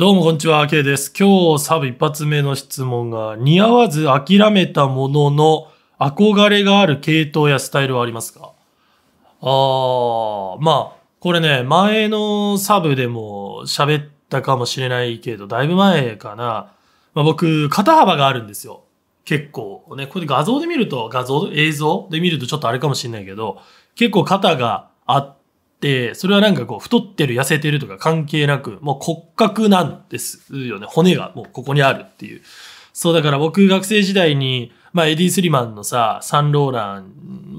どうもこんにちは、K です。今日サブ一発目の質問が、似合わず諦めたものの憧れがある系統やスタイルはありますかあー、まあ、これね、前のサブでも喋ったかもしれないけど、だいぶ前かな。まあ、僕、肩幅があるんですよ。結構。ね、これ画像で見ると、画像、映像で見るとちょっとあれかもしれないけど、結構肩があっ、それはなんかこう、太ってる、痩せてるとか関係なく、もう骨格なんですよね。骨がもうここにあるっていう。そう、だから僕学生時代に、まあ、エディ・スリマンのさ、サンローラン、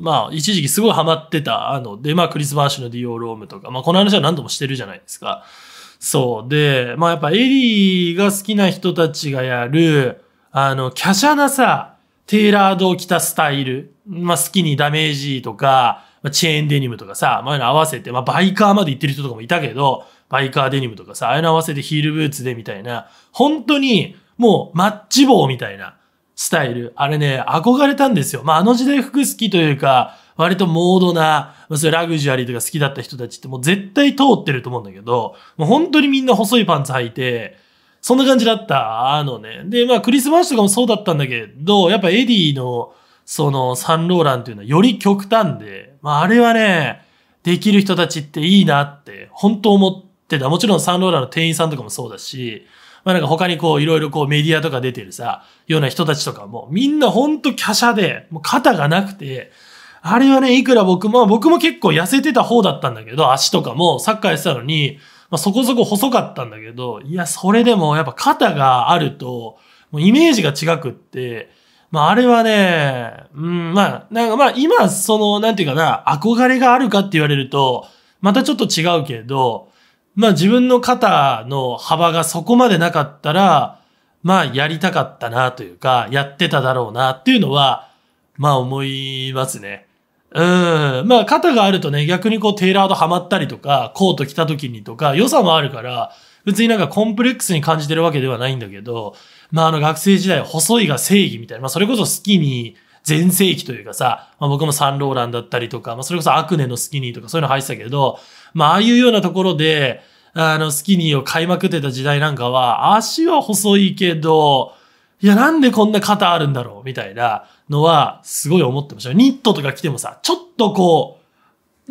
まあ、一時期すごいハマってた、あの、で、まあ、クリス・バーシュのディオ・ロームとか、まあ、この話は何度もしてるじゃないですか。そう。で、まあ、やっぱエリーが好きな人たちがやる、あの、華奢なさ、テーラードを着たスタイル、まあ、好きにダメージとか、まあ、チェーンデニムとかさ、まあ、合わせて、まあ、バイカーまで行ってる人とかもいたけど、バイカーデニムとかさ、ああいうの合わせてヒールブーツでみたいな、本当に、もう、マッチ棒みたいなスタイル。あれね、憧れたんですよ。まあ、あの時代服好きというか、割とモードな、まあ、それラグジュアリーとか好きだった人たちってもう絶対通ってると思うんだけど、もう本当にみんな細いパンツ履いて、そんな感じだった。あのね。で、まあ、クリスマスとかもそうだったんだけど、やっぱエディの、その、サンローランっていうのはより極端で、まあ、あれはね、できる人たちっていいなって、本当思ってた。もちろんサンローランの店員さんとかもそうだし、まあなんか他にこういろいろこうメディアとか出てるさ、ような人たちとかも、みんなほんと華奢で、もう肩がなくて、あれはね、いくら僕も、僕も結構痩せてた方だったんだけど、足とかもサッカーやってたのに、まあそこそこ細かったんだけど、いや、それでもやっぱ肩があると、もうイメージが違くって、まあ、あれはね、うん、まあ、なんかまあ、今、その、なんていうかな、憧れがあるかって言われると、またちょっと違うけど、まあ自分の肩の幅がそこまでなかったら、まあやりたかったなというか、やってただろうなっていうのは、まあ思いますね。うん。まあ肩があるとね、逆にこうテイラードハマったりとか、コート着た時にとか、良さもあるから、別になんかコンプレックスに感じてるわけではないんだけど、まああの学生時代細いが正義みたいな、まあそれこそ好きに、全盛期というかさ、まあ、僕もサンローランだったりとか、まあ、それこそアクネのスキニーとかそういうの入ってたけど、まあ、ああいうようなところで、あの、スキニーを買いまくってた時代なんかは、足は細いけど、いや、なんでこんな肩あるんだろうみたいなのは、すごい思ってました。ニットとか着てもさ、ちょっとこう、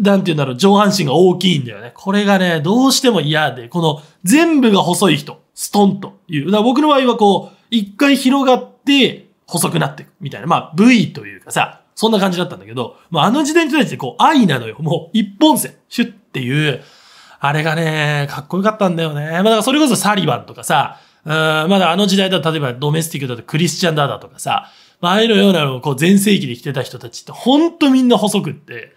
なんて言うんだろう、上半身が大きいんだよね。これがね、どうしても嫌で、この全部が細い人、ストンという。だから僕の場合はこう、一回広がって、細くなっていくみたいな。まあ、V というかさ、そんな感じだったんだけど、まあ、あの時代に対してこう、愛なのよ。もう、一本線、シュッっていう、あれがね、かっこよかったんだよね。まあ、だからそれこそサリバンとかさ、うん、まだあの時代だと、例えばドメスティックだとクリスチャンダーだとかさ、まあ、ああいうようなのをこう、全盛期で来てた人たちって、ほんとみんな細くって、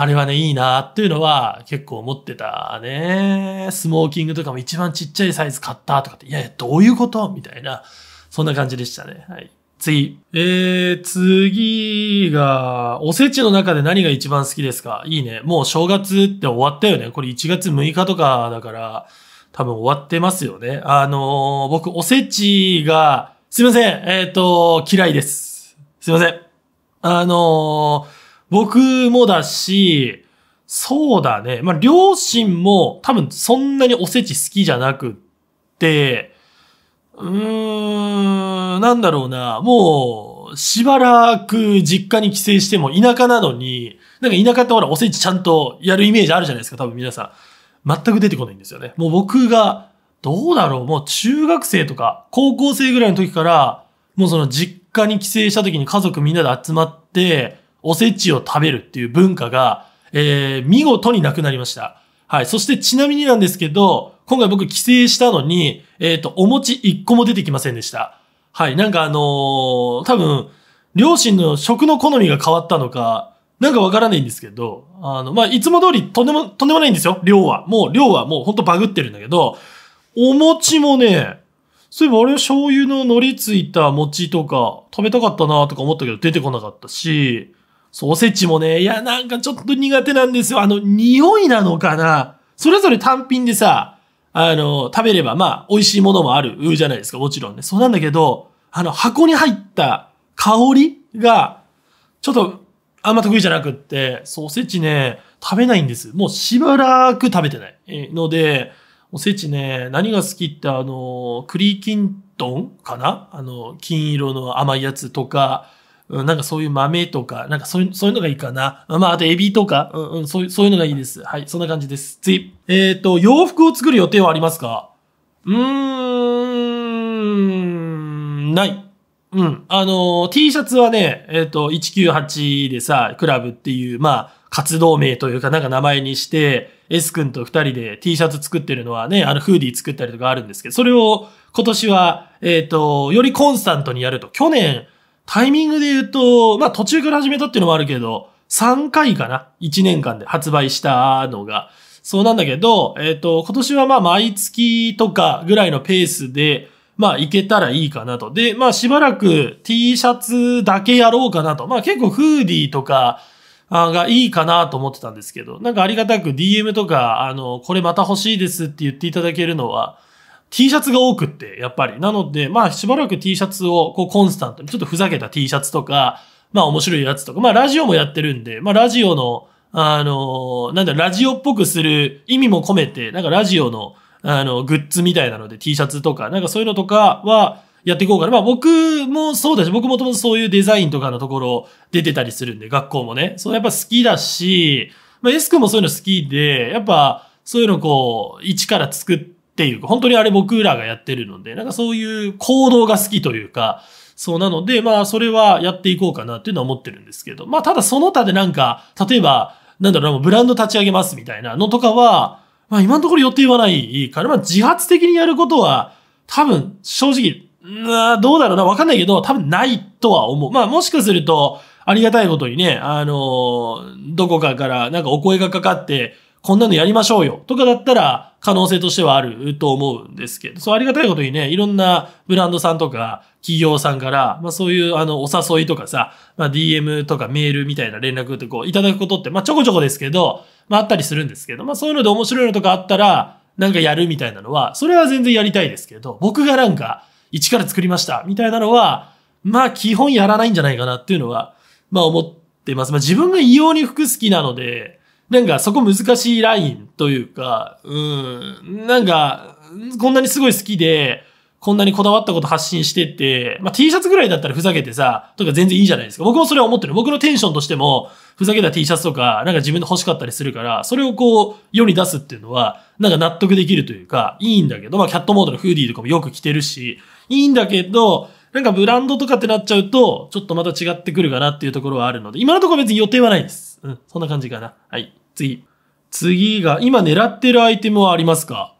あれはね、いいなっていうのは結構思ってたね。スモーキングとかも一番ちっちゃいサイズ買ったとかって、いやいや、どういうことみたいな、そんな感じでしたね。はい。次。えー、次が、おせちの中で何が一番好きですかいいね。もう正月って終わったよね。これ1月6日とかだから、多分終わってますよね。あのー、僕、おせちが、すいません。えっ、ー、と、嫌いです。すいません。あのー僕もだし、そうだね。まあ、両親も多分そんなにおせち好きじゃなくって、うーん、なんだろうな。もう、しばらく実家に帰省しても田舎なのに、なんか田舎ってほらおせちちゃんとやるイメージあるじゃないですか、多分皆さん。全く出てこないんですよね。もう僕が、どうだろう、もう中学生とか、高校生ぐらいの時から、もうその実家に帰省した時に家族みんなで集まって、おせちを食べるっていう文化が、えー、見事になくなりました。はい。そしてちなみになんですけど、今回僕帰省したのに、えっ、ー、と、お餅1個も出てきませんでした。はい。なんかあのー、多分、両親の食の好みが変わったのか、なんかわからないんですけど、あの、まあ、いつも通りとんでも、とんでもないんですよ。量は。もう量はもうほんとバグってるんだけど、お餅もね、そういえばあれ醤油の海苔ついた餅とか食べたかったなとか思ったけど出てこなかったし、ソーセせちもね、いや、なんかちょっと苦手なんですよ。あの、匂いなのかなそれぞれ単品でさ、あの、食べれば、まあ、美味しいものもあるじゃないですか、もちろんね。そうなんだけど、あの、箱に入った香りが、ちょっと、あんま得意じゃなくって、ソーセせちね、食べないんです。もうしばらく食べてない。ので、おせちね、何が好きってあの、栗きんとんかなあの、金色の甘いやつとか、うん、なんかそういう豆とか、なんかそういう、そういうのがいいかな。まあ、あとエビとか、うん、うん、そういう、そういうのがいいです。はい、そんな感じです。次。えっ、ー、と、洋服を作る予定はありますかうーん、ない。うん。あの、T シャツはね、えっ、ー、と、198でさ、クラブっていう、まあ、活動名というか、なんか名前にして、S 君と二人で T シャツ作ってるのはね、あの、フーディー作ったりとかあるんですけど、それを今年は、えっ、ー、と、よりコンスタントにやると。去年、タイミングで言うと、まあ途中から始めたっていうのもあるけど、3回かな ?1 年間で発売したのが。そうなんだけど、えっ、ー、と、今年はまあ毎月とかぐらいのペースで、まあいけたらいいかなと。で、まあしばらく T シャツだけやろうかなと。まあ結構フーディーとか、がいいかなと思ってたんですけど、なんかありがたく DM とか、あの、これまた欲しいですって言っていただけるのは、T シャツが多くって、やっぱり。なので、まあしばらく T シャツをこうコンスタントに、ちょっとふざけた T シャツとか、まあ面白いやつとか、まあラジオもやってるんで、まあラジオの、あの、なんだ、ラジオっぽくする意味も込めて、なんかラジオの、あの、グッズみたいなので T シャツとか、なんかそういうのとかはやっていこうかな。まあ僕もそうだし、僕もともとそういうデザインとかのところ出てたりするんで、学校もね。そうやっぱ好きだし、まあエス君もそういうの好きで、やっぱそういうのこう、一から作って、っていうか、本当にあれ僕らがやってるので、なんかそういう行動が好きというか、そうなので、まあそれはやっていこうかなっていうのは思ってるんですけど、まあただその他でなんか、例えば、なんだろうな、ブランド立ち上げますみたいなのとかは、まあ今のところ予定はないから、まあ自発的にやることは、多分正直、などうだろうな、わかんないけど、多分ないとは思う。まあもしかすると、ありがたいことにね、あのどこかからなんかお声がかかって、こんなのやりましょうよとかだったら、可能性としてはあると思うんですけど、そうありがたいことにね、いろんなブランドさんとか企業さんから、まあそういうあのお誘いとかさ、まあ DM とかメールみたいな連絡ってこういただくことって、まあちょこちょこですけど、まああったりするんですけど、まあそういうので面白いのとかあったら、なんかやるみたいなのは、それは全然やりたいですけど、僕がなんか一から作りましたみたいなのは、まあ基本やらないんじゃないかなっていうのは、まあ思ってます。まあ自分が異様に服好きなので、なんかそこ難しいラインというか、うん、なんか、こんなにすごい好きで、こんなにこだわったこと発信してて、まあ、T シャツぐらいだったらふざけてさ、とか全然いいじゃないですか。僕もそれは思ってる。僕のテンションとしても、ふざけた T シャツとか、なんか自分で欲しかったりするから、それをこう、世に出すっていうのは、なんか納得できるというか、いいんだけど、まあ、キャットモードのフーディーとかもよく着てるし、いいんだけど、なんかブランドとかってなっちゃうと、ちょっとまた違ってくるかなっていうところはあるので、今のところ別に予定はないです。。うん。そんな感じかな。はい。次。次が、今狙ってるアイテムはありますか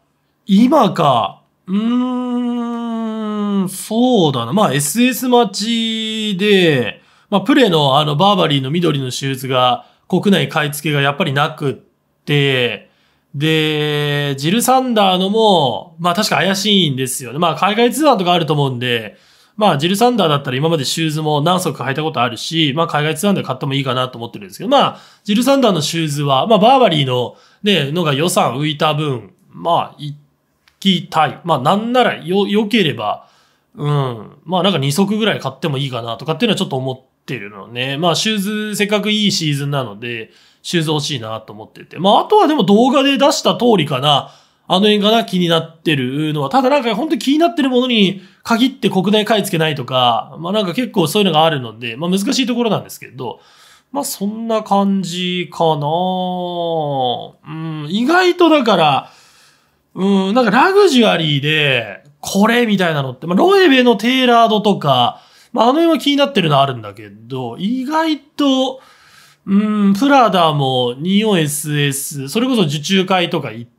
今か。うーん、そうだな。まあ SS 待ちで、まあプレのあのバーバリーの緑のシューズが国内買い付けがやっぱりなくって、で、ジルサンダーのも、まあ確か怪しいんですよね。まあ海外ツアーとかあると思うんで、まあ、ジルサンダーだったら今までシューズも何足か履いたことあるし、まあ、海外ツアーで買ってもいいかなと思ってるんですけど、まあ、ジルサンダーのシューズは、まあ、バーバリーの、ね、のが予算浮いた分、まあ、行きたい。まあ、なんならよ、良ければ、うん、まあ、なんか2足ぐらい買ってもいいかなとかっていうのはちょっと思ってるのね。まあ、シューズ、せっかくいいシーズンなので、シューズ欲しいなと思ってて。まあ、あとはでも動画で出した通りかな。あの辺がな、気になってるのは、ただなんか本当に気になってるものに限って国内買い付けないとか、まあなんか結構そういうのがあるので、まあ難しいところなんですけど、まあそんな感じかなうん、意外とだから、うん、なんかラグジュアリーで、これみたいなのって、まあロエベのテーラードとか、まああの辺は気になってるのあるんだけど、意外と、うん、プラダも 24SS、それこそ受注会とか行って、、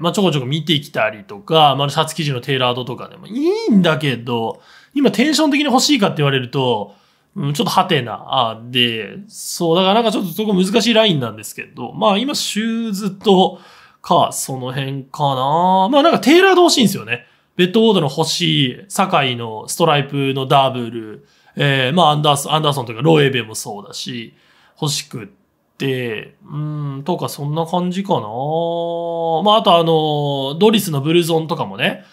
まあ、ちょこちょこ見てきたりとか、まあ、シャツ生地のテーラードとかでもいいんだけど、今テンション的に欲しいかって言われると、うん、ちょっとハテナで、そう、だからなんかちょっとそこ難しいラインなんですけど、まあ今シューズとか、その辺かなまあなんかテーラード欲しいんですよね。ベッドウォードの欲しい、堺のストライプのダブル、えー、まあアンダーソン、アンダーソンとかロエベもそうだし、欲しくって、て、うん、とかそんな感じかな。まあ、あとあの、ドリスのブルゾンとかもね、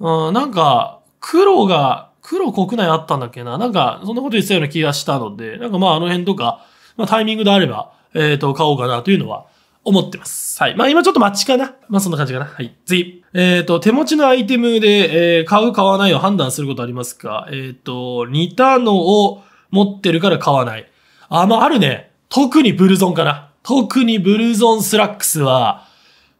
うん、なんか、黒が、黒国内あったんだっけななんか、そんなこと言ってたような気がしたので、なんかまああの辺とか、まあタイミングであれば、えっ、ー、と、買おうかなというのは思ってます。はい。まあ今ちょっと待ちかな。まあそんな感じかな。はい。次。えっ、ー、と、手持ちのアイテムで、えー、買う、買わないを判断することありますかえっ、ー、と、似たのを持ってるから買わない。あ、まああるね。特にブルゾンかな。特にブルゾンスラックスは、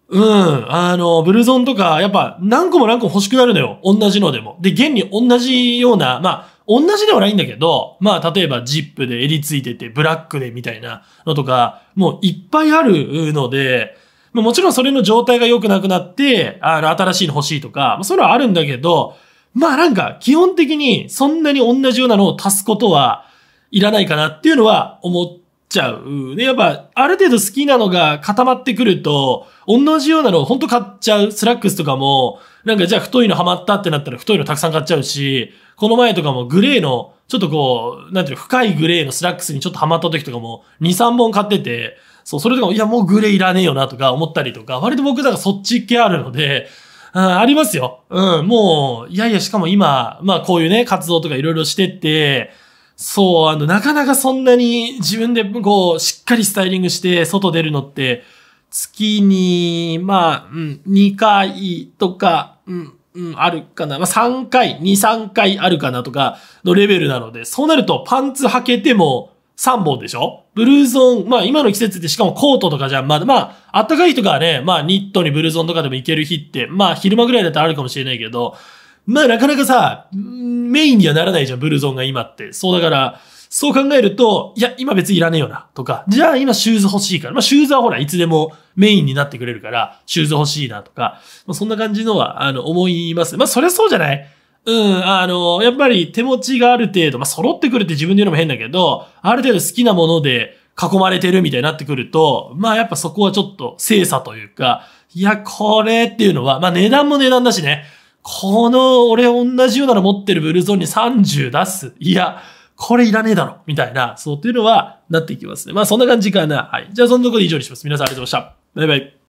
うん。あの、ブルゾンとか、やっぱ何個も何個も欲しくなるのよ。同じのでも。で、現に同じような、まあ、同じではないんだけど、まあ、例えばジップで襟ついてて、ブラックでみたいなのとか、もういっぱいあるので、まあ、もちろんそれの状態が良くなくなって、あの、新しいの欲しいとか、まあ、そういうのはあるんだけど、まあなんか、基本的にそんなに同じようなのを足すことはいらないかなっていうのは思っちゃう。で、やっぱ、ある程度好きなのが固まってくると、同じようなのをほんと買っちゃう。スラックスとかも、なんかじゃあ太いのハマったってなったら太いのたくさん買っちゃうし、この前とかもグレーの、ちょっとこう、なんていうの、深いグレーのスラックスにちょっとハマった時とかも、2、3本買ってて、そう、それとかも、いや、もうグレーいらねえよなとか思ったりとか、割と僕なんかそっち系あるので、あありますよ。うん、もう、いやいや、しかも今、まあこういうね、活動とかいろいろしてって、そう、あの、なかなかそんなに自分でこう、しっかりスタイリングして外出るのって、月に、まあ、うん、2回とか、うん、うん、あるかな。まあ、3回、2、3回あるかなとかのレベルなので、そうなるとパンツ履けても3本でしょブルーゾーン、まあ今の季節ってしかもコートとかじゃまあ、まあ、暖かい日とかはね、まあニットにブルーゾーンとかでもいける日って、まあ昼間ぐらいだったらあるかもしれないけど、まあなかなかさ、メインにはならないじゃん、ブルゾンが今って。そうだから、そう考えると、いや、今別にいらねえよな、とか、じゃあ今シューズ欲しいから、まあシューズはほら、いつでもメインになってくれるから、シューズ欲しいな、とか、まあそんな感じのは、あの、思います。まあそりゃそうじゃないうん、あの、やっぱり手持ちがある程度、まあ揃ってくるって自分で言うのも変だけど、ある程度好きなもので囲まれてるみたいになってくると、まあやっぱそこはちょっと精査というか、いや、これっていうのは、まあ値段も値段だしね、この俺同じようなの持ってるブルゾーンに30出す。いや、これいらねえだろ。みたいな、そうていうのはなっていきますね。まあそんな感じかな。はい。じゃあそんなところで以上にします。皆さんありがとうございました。バイバイ。